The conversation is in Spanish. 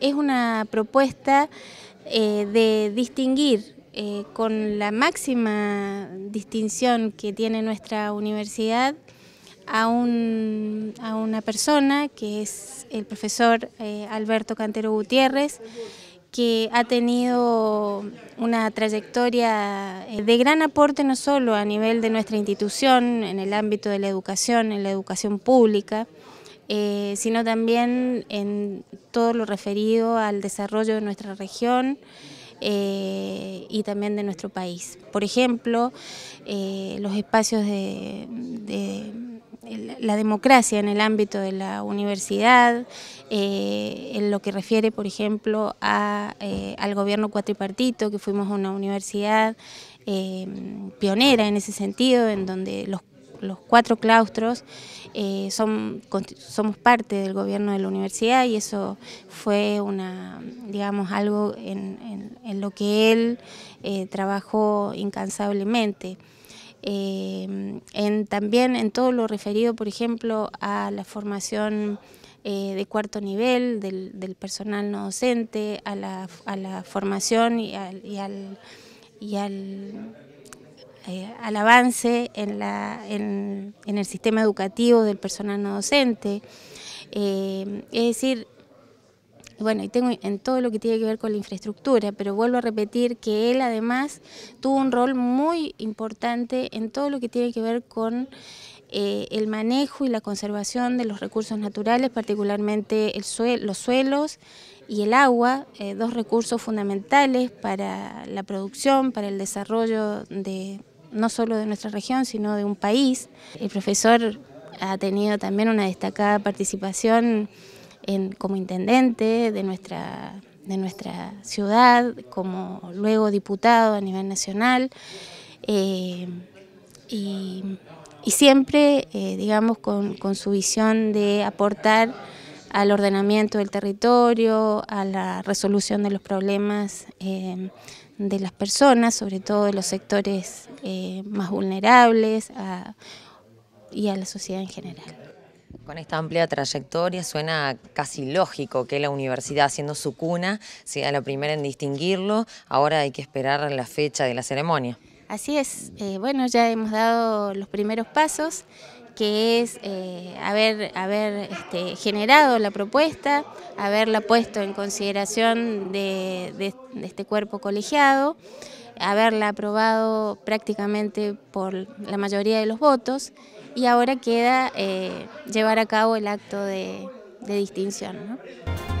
Es una propuesta eh, de distinguir eh, con la máxima distinción que tiene nuestra universidad a, una persona que es el profesor eh, Alberto Cantero Gutiérrez, que ha tenido una trayectoria de gran aporte no solo a nivel de nuestra institución, en el ámbito de la educación, en la educación pública, eh, sino también en todo lo referido al desarrollo de nuestra región eh, y también de nuestro país. Por ejemplo, eh, los espacios de, la democracia en el ámbito de la universidad, en lo que refiere, por ejemplo, al gobierno cuatripartito, que fuimos a una universidad pionera en ese sentido, en donde los los cuatro claustros eh, son, somos parte del gobierno de la universidad y eso fue una, digamos, algo en, lo que él eh, trabajó incansablemente. Eh, en, también en todo lo referido, por ejemplo, a la formación de cuarto nivel del, personal no docente, a la, a la formación y y al, y al eh, al avance en, la, en, el sistema educativo del personal no docente. Eh, es decir, bueno, y tengo en todo lo que tiene que ver con la infraestructura, pero vuelvo a repetir que él además tuvo un rol muy importante en todo lo que tiene que ver con eh, el manejo y la conservación de los recursos naturales, particularmente el suel los suelos y el agua, dos recursos fundamentales para la producción, para el desarrollo de, no solo de nuestra región, sino de un país. El profesor ha tenido también una destacada participación como intendente de nuestra, de nuestra ciudad, como luego diputado a nivel nacional. Eh, y, siempre, eh, digamos, con, con su visión de aportar al ordenamiento del territorio, a la resolución de los problemas eh, de las personas, sobre todo de los sectores eh, más vulnerables y a la sociedad en general. Con esta amplia trayectoria suena casi lógico que la universidad, siendo su cuna, sea la primera en distinguirlo. Ahora hay que esperar la fecha de la ceremonia. Así es, eh, bueno, ya hemos dado los primeros pasos que es eh, haber, este, generado la propuesta, haberla puesto en consideración de, este cuerpo colegiado, haberla aprobado prácticamente por la mayoría de los votos y ahora queda eh, llevar a cabo el acto de, distinción. ¿no?